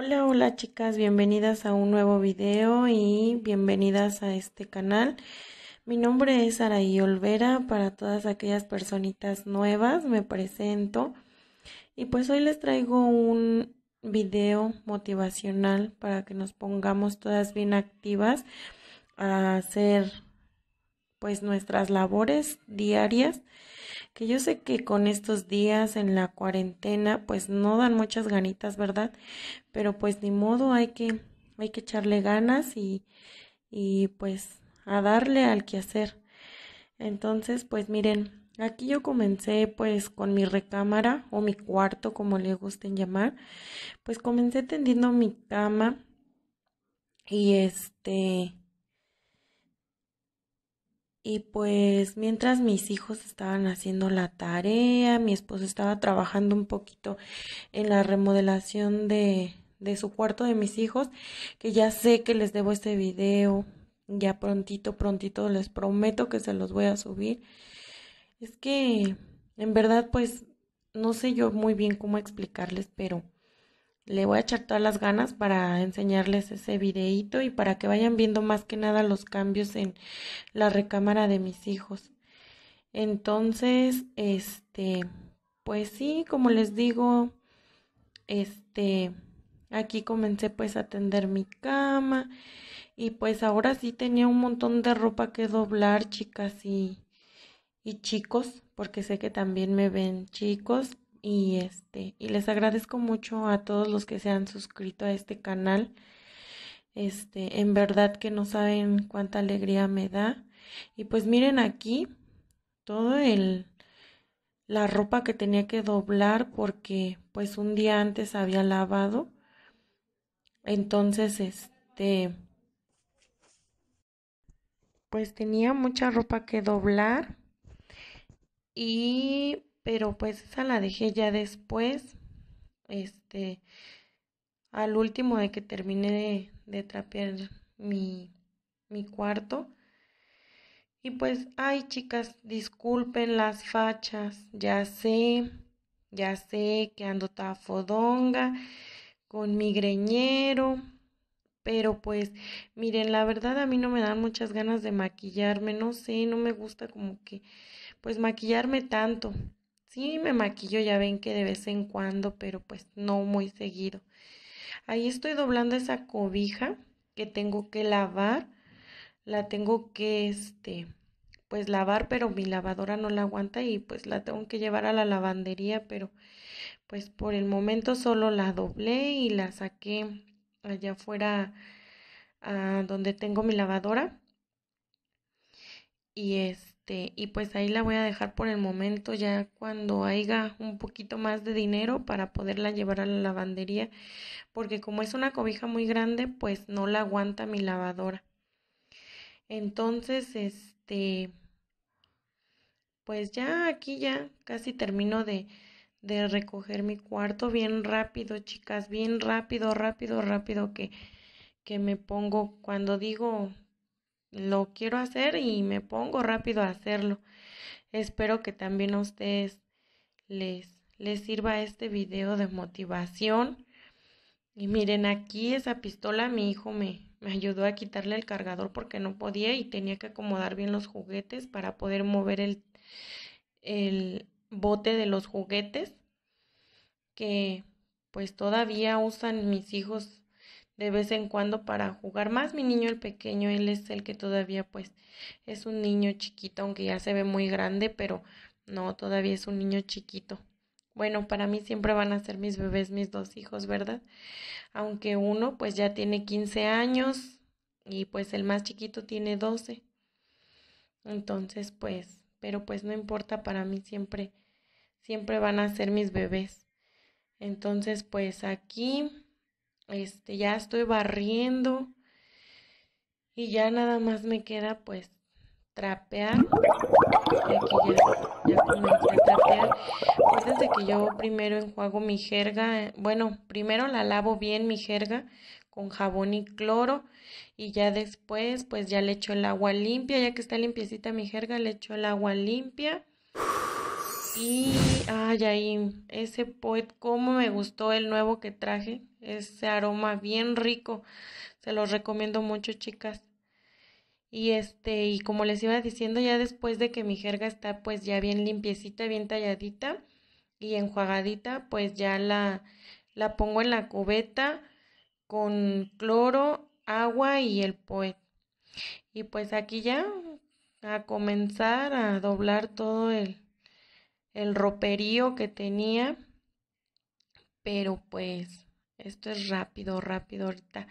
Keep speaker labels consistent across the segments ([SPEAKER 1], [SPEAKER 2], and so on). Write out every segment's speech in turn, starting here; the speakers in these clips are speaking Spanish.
[SPEAKER 1] Hola, hola chicas, bienvenidas a un nuevo video y bienvenidas a este canal. Mi nombre es Araí Olvera, para todas aquellas personitas nuevas me presento y pues hoy les traigo un video motivacional para que nos pongamos todas bien activas a hacer pues nuestras labores diarias que yo sé que con estos días en la cuarentena pues no dan muchas ganitas, ¿verdad? Pero pues ni modo, hay que, hay que echarle ganas y, y pues a darle al quehacer. Entonces, pues miren, aquí yo comencé pues con mi recámara o mi cuarto, como le gusten llamar, pues comencé tendiendo mi cama y este y pues mientras mis hijos estaban haciendo la tarea, mi esposo estaba trabajando un poquito en la remodelación de, de su cuarto de mis hijos, que ya sé que les debo este video, ya prontito, prontito les prometo que se los voy a subir. Es que en verdad pues no sé yo muy bien cómo explicarles, pero le voy a echar todas las ganas para enseñarles ese videíto y para que vayan viendo más que nada los cambios en la recámara de mis hijos. Entonces, este, pues sí, como les digo, este, aquí comencé pues a tender mi cama y pues ahora sí tenía un montón de ropa que doblar, chicas y, y chicos, porque sé que también me ven chicos, y este y les agradezco mucho a todos los que se han suscrito a este canal. Este, en verdad que no saben cuánta alegría me da. Y pues miren aquí todo el la ropa que tenía que doblar porque pues un día antes había lavado. Entonces, este pues tenía mucha ropa que doblar y pero pues esa la dejé ya después, este, al último de que terminé de, trapear mi, mi cuarto. Y pues, ay chicas, disculpen las fachas, ya sé, ya sé que ando tafodonga con mi greñero, pero pues, miren, la verdad a mí no me dan muchas ganas de maquillarme, no sé, no me gusta como que, pues maquillarme tanto me maquillo, ya ven que de vez en cuando, pero pues no muy seguido. Ahí estoy doblando esa cobija que tengo que lavar. La tengo que, este, pues lavar, pero mi lavadora no la aguanta y pues la tengo que llevar a la lavandería, pero pues por el momento solo la doblé y la saqué allá afuera a ah, donde tengo mi lavadora. Y este este, y pues ahí la voy a dejar por el momento, ya cuando haya un poquito más de dinero para poderla llevar a la lavandería, porque como es una cobija muy grande, pues no la aguanta mi lavadora. Entonces, este, pues ya aquí ya casi termino de, de recoger mi cuarto bien rápido, chicas, bien rápido, rápido, rápido que, que me pongo cuando digo lo quiero hacer y me pongo rápido a hacerlo. Espero que también a ustedes les, les sirva este video de motivación. Y miren, aquí esa pistola mi hijo me, me ayudó a quitarle el cargador porque no podía y tenía que acomodar bien los juguetes para poder mover el, el bote de los juguetes que pues todavía usan mis hijos de vez en cuando para jugar más. Mi niño el pequeño, él es el que todavía pues es un niño chiquito, aunque ya se ve muy grande, pero no, todavía es un niño chiquito. Bueno, para mí siempre van a ser mis bebés, mis dos hijos, ¿verdad? Aunque uno pues ya tiene 15 años y pues el más chiquito tiene 12. Entonces pues, pero pues no importa, para mí siempre, siempre van a ser mis bebés. Entonces pues aquí este, ya estoy barriendo y ya nada más me queda pues trapear. ya, comencé a trapear. que yo primero enjuago mi jerga, bueno, primero la lavo bien mi jerga con jabón y cloro y ya después pues ya le echo el agua limpia, ya que está limpiecita mi jerga, le echo el agua limpia y, ay, ahí, ese Poet, cómo me gustó el nuevo que traje. Ese aroma bien rico. Se los recomiendo mucho, chicas. Y este, y como les iba diciendo, ya después de que mi jerga está pues ya bien limpiecita, bien talladita y enjuagadita, pues ya la, la pongo en la cubeta con cloro, agua y el poet. Y pues aquí ya a comenzar a doblar todo el, el roperío que tenía. Pero pues esto es rápido, rápido. Ahorita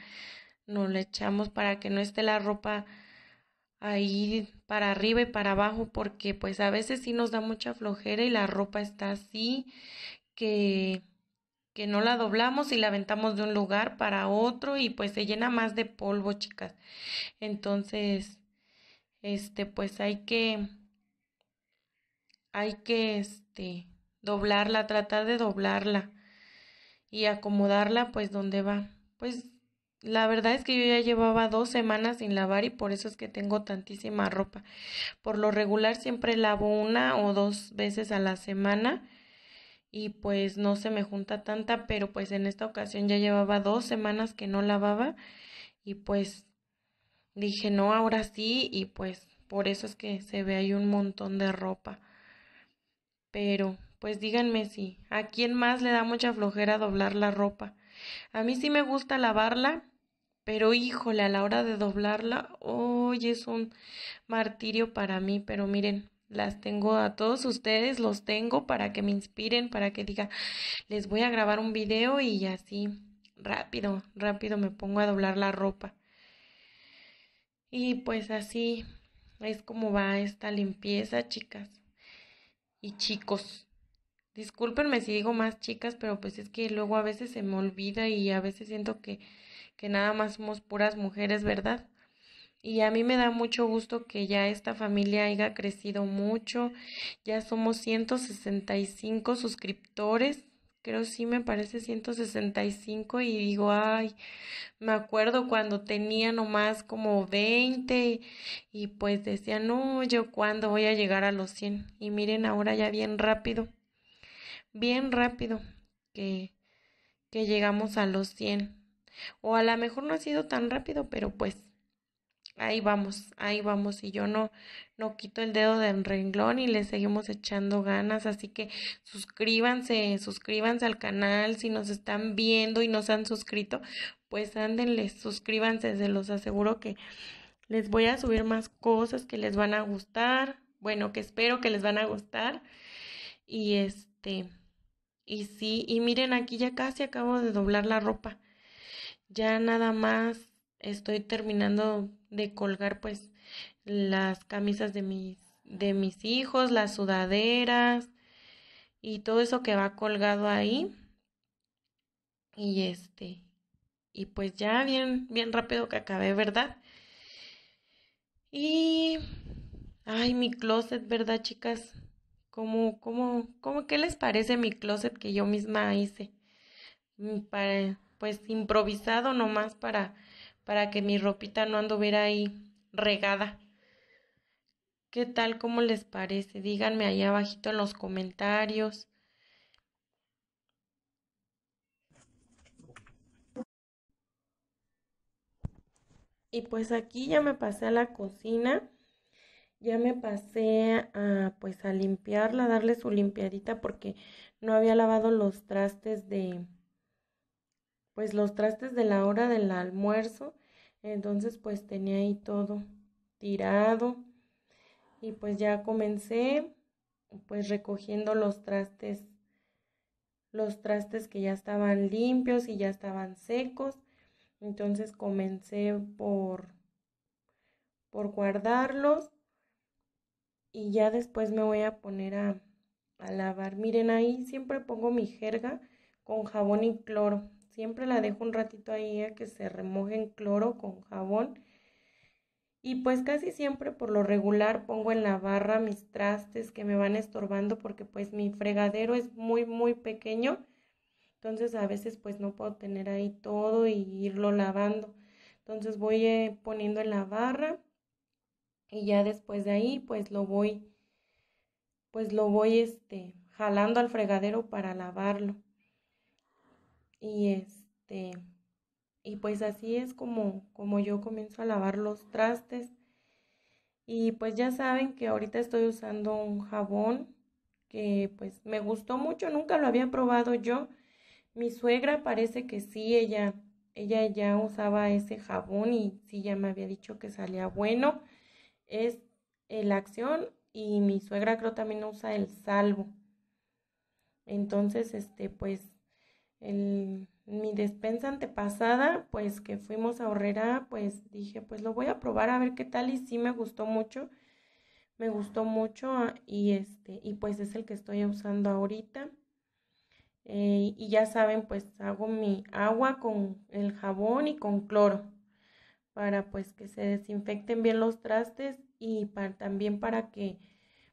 [SPEAKER 1] nos lo echamos para que no esté la ropa ahí para arriba y para abajo porque pues a veces sí nos da mucha flojera y la ropa está así que que no la doblamos y la aventamos de un lugar para otro y pues se llena más de polvo, chicas. Entonces, este pues hay que hay que este, doblarla, tratar de doblarla y acomodarla pues donde va. Pues la verdad es que yo ya llevaba dos semanas sin lavar y por eso es que tengo tantísima ropa. Por lo regular siempre lavo una o dos veces a la semana y pues no se me junta tanta, pero pues en esta ocasión ya llevaba dos semanas que no lavaba y pues dije no, ahora sí y pues por eso es que se ve ahí un montón de ropa. Pero, pues díganme si, ¿a quién más le da mucha flojera doblar la ropa? A mí sí me gusta lavarla, pero híjole, a la hora de doblarla, hoy es un martirio para mí, pero miren, las tengo a todos ustedes, los tengo para que me inspiren, para que diga, les voy a grabar un video y así, rápido, rápido me pongo a doblar la ropa. Y pues así es como va esta limpieza, chicas y chicos. Discúlpenme si digo más chicas, pero pues es que luego a veces se me olvida y a veces siento que, nada más somos puras mujeres, ¿verdad? Y a mí me da mucho gusto que ya esta familia haya crecido mucho. Ya somos 165 suscriptores creo sí me parece 165 y digo, ay, me acuerdo cuando tenía nomás como 20 y pues decía, no, yo cuándo voy a llegar a los 100. Y miren ahora ya bien rápido, bien rápido que, que llegamos a los 100. O a lo mejor no ha sido tan rápido, pero pues ahí vamos, ahí vamos. Y yo no, no quito el dedo del renglón y le seguimos echando ganas. Así que suscríbanse, suscríbanse al canal. Si nos están viendo y nos han suscrito, pues ándenles, suscríbanse. Se los aseguro que les voy a subir más cosas que les van a gustar. Bueno, que espero que les van a gustar. Y este, y sí, y miren, aquí ya casi acabo de doblar la ropa. Ya nada más estoy terminando de colgar pues las camisas de mis, de mis hijos, las sudaderas y todo eso que va colgado ahí. Y este, y pues ya bien, bien rápido que acabé, ¿verdad? Y, ay, mi closet, ¿verdad, chicas? ¿Cómo, cómo, cómo, qué les parece mi closet que yo misma hice? Mm, para, pues improvisado nomás para para que mi ropita no anduviera ahí regada. ¿Qué tal? ¿Cómo les parece? Díganme ahí abajito en los comentarios. Y pues aquí ya me pasé a la cocina. Ya me pasé a pues a limpiarla, a darle su limpiadita porque no había lavado los trastes de pues los trastes de la hora del almuerzo. Entonces pues tenía ahí todo tirado. Y pues ya comencé pues recogiendo los trastes los trastes que ya estaban limpios y ya estaban secos. Entonces comencé por por guardarlos y ya después me voy a poner a, a lavar. Miren ahí siempre pongo mi jerga con jabón y cloro Siempre la dejo un ratito ahí a que se remoje en cloro con jabón. Y pues casi siempre por lo regular pongo en la barra mis trastes que me van estorbando porque pues mi fregadero es muy muy pequeño. Entonces a veces pues no puedo tener ahí todo y irlo lavando. Entonces voy eh, poniendo en la barra y ya después de ahí pues lo voy pues lo voy este jalando al fregadero para lavarlo. Y este y pues así es como como yo comienzo a lavar los trastes. Y pues ya saben que ahorita estoy usando un jabón que pues me gustó mucho, nunca lo había probado yo. Mi suegra parece que sí, ella ella ya usaba ese jabón y sí ya me había dicho que salía bueno. Es el acción y mi suegra creo también usa el salvo. Entonces, este, pues mi despensa antepasada, pues que fuimos a Horrera, pues dije, pues lo voy a probar a ver qué tal y sí me gustó mucho. Me gustó mucho ah, y este y pues es el que estoy usando ahorita. Eh, y ya saben, pues hago mi agua con el jabón y con cloro para pues que se desinfecten bien los trastes y también para que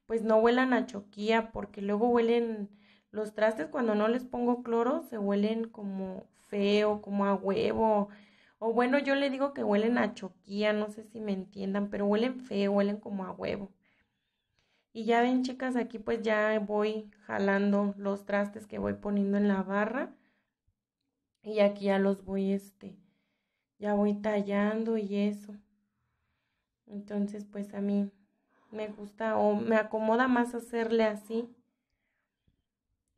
[SPEAKER 1] pues no huelan a choquía porque luego huelen los trastes cuando no les pongo cloro se huelen como feo, como a huevo. O bueno, yo le digo que huelen a choquía, no sé si me entiendan, pero huelen feo, huelen como a huevo. Y ya ven, chicas, aquí pues ya voy jalando los trastes que voy poniendo en la barra. Y aquí ya los voy, este, ya voy tallando y eso. Entonces, pues a mí me gusta o me acomoda más hacerle así.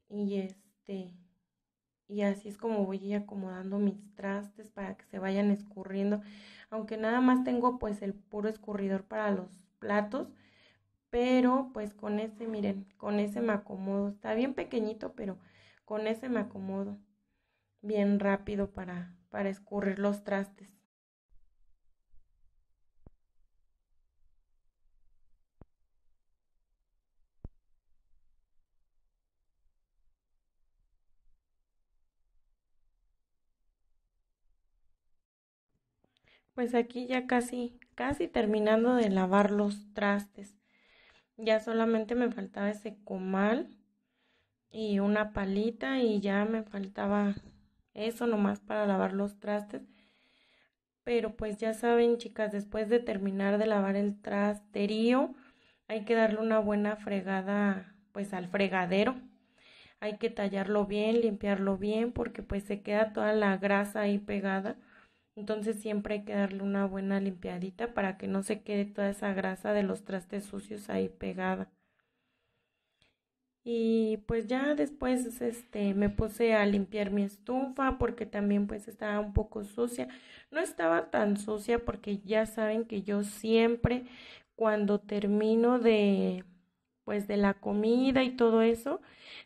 [SPEAKER 1] Y este, y así es como voy acomodando mis trastes para que se vayan escurriendo. Aunque nada más tengo pues el puro escurridor para los platos, pero pues con ese, miren, con ese me acomodo. Está bien pequeñito, pero con ese me acomodo bien rápido para, para escurrir los trastes. Pues aquí ya casi, casi terminando de lavar los trastes. Ya solamente me faltaba ese comal y una palita y ya me faltaba eso nomás para lavar los trastes. Pero pues ya saben chicas, después de terminar de lavar el trasterío, hay que darle una buena fregada pues al fregadero. Hay que tallarlo bien, limpiarlo bien porque pues se queda toda la grasa ahí pegada entonces siempre hay que darle una buena limpiadita para que no se quede toda esa grasa de los trastes sucios ahí pegada. Y pues ya después este me puse a limpiar mi estufa porque también pues estaba un poco sucia. No estaba tan sucia porque ya saben que yo siempre cuando termino de pues de la comida y todo eso,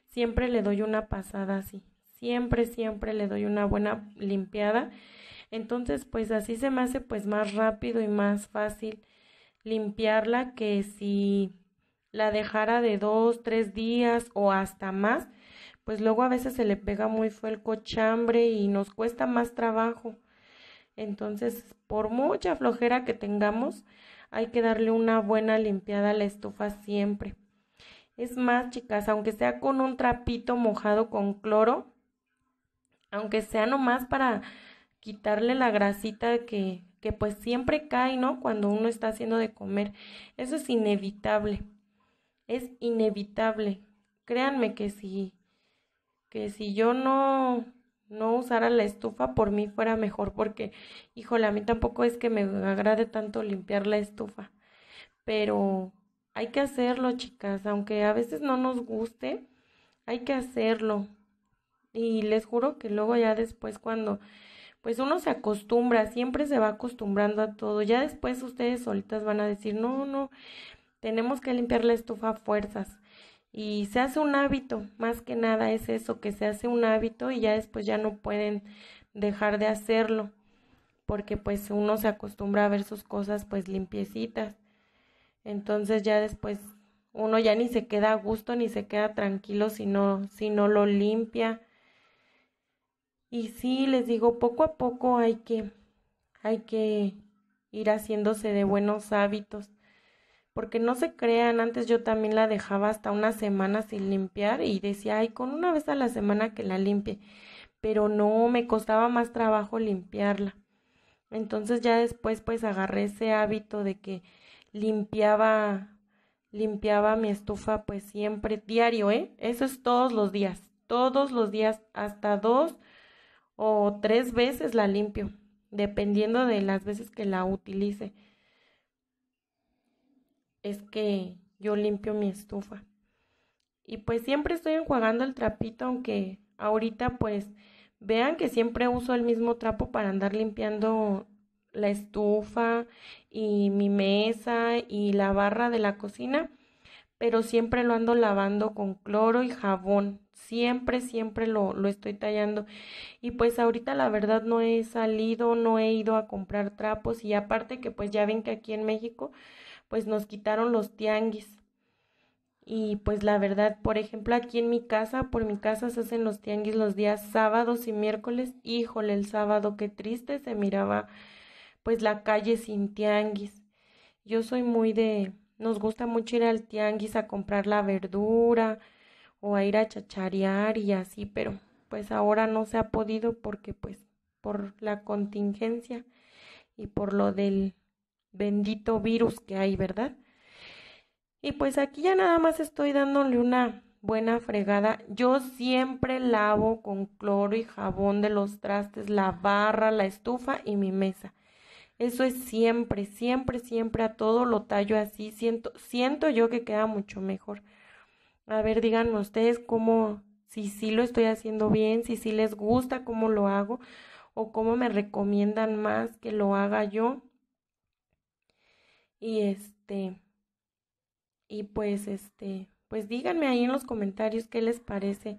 [SPEAKER 1] siempre le doy una pasada así. Siempre siempre le doy una buena limpiada entonces, pues así se me hace pues más rápido y más fácil limpiarla que si la dejara de dos, tres días o hasta más, pues luego a veces se le pega muy fue el cochambre y nos cuesta más trabajo. Entonces, por mucha flojera que tengamos, hay que darle una buena limpiada a la estufa siempre. Es más, chicas, aunque sea con un trapito mojado con cloro, aunque sea nomás para quitarle la grasita que, que pues siempre cae, ¿no? Cuando uno está haciendo de comer. Eso es inevitable. Es inevitable. Créanme que si, que si yo no, no usara la estufa, por mí fuera mejor, porque, híjole, a mí tampoco es que me agrade tanto limpiar la estufa. Pero hay que hacerlo, chicas, aunque a veces no nos guste, hay que hacerlo. Y les juro que luego ya después cuando pues uno se acostumbra, siempre se va acostumbrando a todo. Ya después ustedes solitas van a decir, no, no, tenemos que limpiar la estufa a fuerzas. Y se hace un hábito, más que nada es eso, que se hace un hábito y ya después ya no pueden dejar de hacerlo, porque pues uno se acostumbra a ver sus cosas pues limpiecitas. Entonces ya después uno ya ni se queda a gusto ni se queda tranquilo si no, si no lo limpia y sí, les digo, poco a poco hay que, hay que ir haciéndose de buenos hábitos. Porque no se crean, antes yo también la dejaba hasta una semana sin limpiar y decía, ay, con una vez a la semana que la limpie. Pero no, me costaba más trabajo limpiarla. Entonces ya después pues agarré ese hábito de que limpiaba limpiaba mi estufa pues siempre diario, ¿eh? Eso es todos los días, todos los días hasta dos o tres veces la limpio, dependiendo de las veces que la utilice. Es que yo limpio mi estufa. Y pues siempre estoy enjuagando el trapito, aunque ahorita pues vean que siempre uso el mismo trapo para andar limpiando la estufa y mi mesa y la barra de la cocina pero siempre lo ando lavando con cloro y jabón. Siempre, siempre lo, lo, estoy tallando. Y pues ahorita la verdad no he salido, no he ido a comprar trapos y aparte que pues ya ven que aquí en México pues nos quitaron los tianguis. Y pues la verdad, por ejemplo, aquí en mi casa, por mi casa se hacen los tianguis los días sábados y miércoles. Híjole, el sábado qué triste se miraba pues la calle sin tianguis. Yo soy muy de nos gusta mucho ir al tianguis a comprar la verdura o a ir a chacharear y así, pero pues ahora no se ha podido porque pues por la contingencia y por lo del bendito virus que hay, ¿verdad? Y pues aquí ya nada más estoy dándole una buena fregada. Yo siempre lavo con cloro y jabón de los trastes, la barra, la estufa y mi mesa. Eso es siempre, siempre, siempre a todo lo tallo así. Siento, siento yo que queda mucho mejor. A ver, díganme ustedes cómo, si sí lo estoy haciendo bien, si sí les gusta cómo lo hago o cómo me recomiendan más que lo haga yo. Y este, y pues este, pues díganme ahí en los comentarios qué les parece,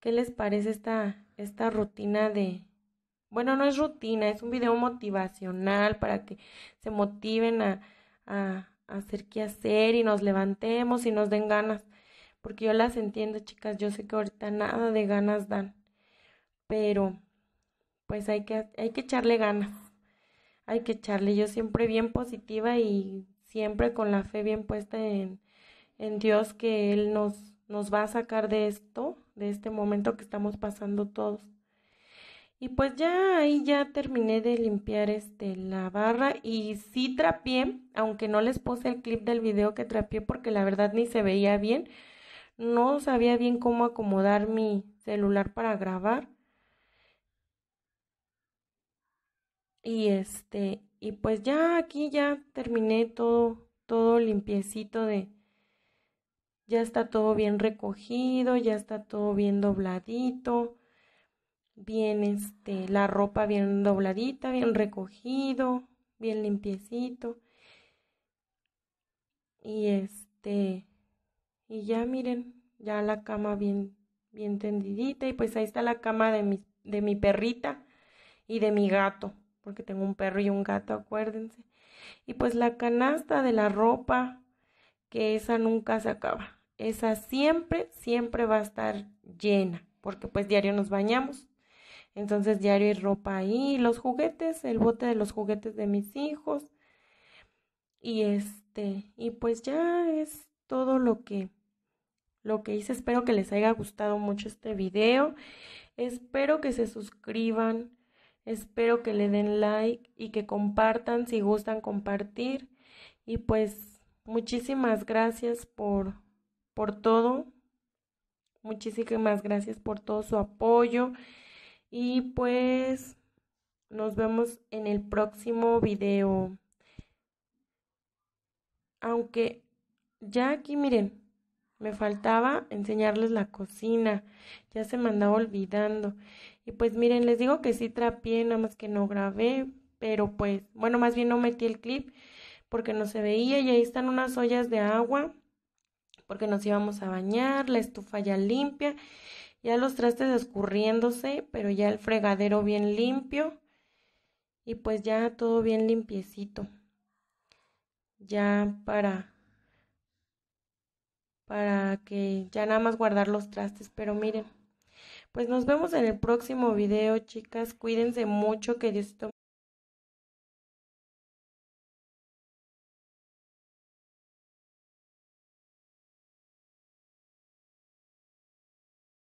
[SPEAKER 1] qué les parece esta, esta rutina de, bueno, no es rutina, es un video motivacional para que se motiven a, a, hacer qué hacer y nos levantemos y nos den ganas. Porque yo las entiendo, chicas, yo sé que ahorita nada de ganas dan. Pero pues hay que, hay que echarle ganas. Hay que echarle. Yo siempre bien positiva y siempre con la fe bien puesta en, en Dios que Él nos, nos va a sacar de esto, de este momento que estamos pasando todos. Y pues ya ahí ya terminé de limpiar este la barra y sí trapié, aunque no les puse el clip del video que trapié porque la verdad ni se veía bien. No sabía bien cómo acomodar mi celular para grabar. Y este, y pues ya aquí ya terminé todo todo limpiecito de ya está todo bien recogido, ya está todo bien dobladito bien este, la ropa bien dobladita, bien recogido, bien limpiecito. Y este, y ya miren, ya la cama bien, bien tendidita. Y pues ahí está la cama de mi, de mi perrita y de mi gato, porque tengo un perro y un gato, acuérdense. Y pues la canasta de la ropa, que esa nunca se acaba. Esa siempre, siempre va a estar llena, porque pues diario nos bañamos. Entonces diario y ropa ahí, los juguetes, el bote de los juguetes de mis hijos. Y este, y pues ya es todo lo que lo que hice. Espero que les haya gustado mucho este video. Espero que se suscriban. Espero que le den like y que compartan si gustan compartir. Y pues muchísimas gracias por, por todo. Muchísimas gracias por todo su apoyo. Y pues nos vemos en el próximo video. Aunque ya aquí miren, me faltaba enseñarles la cocina, ya se me andaba olvidando. Y pues miren, les digo que sí trapié, nada más que no grabé, pero pues, bueno, más bien no metí el clip porque no se veía y ahí están unas ollas de agua porque nos íbamos a bañar, la estufa ya limpia ya los trastes escurriéndose, pero ya el fregadero bien limpio y pues ya todo bien limpiecito. Ya para para que ya nada más guardar los trastes, pero miren, pues nos vemos en el próximo video, chicas, cuídense mucho, que Dios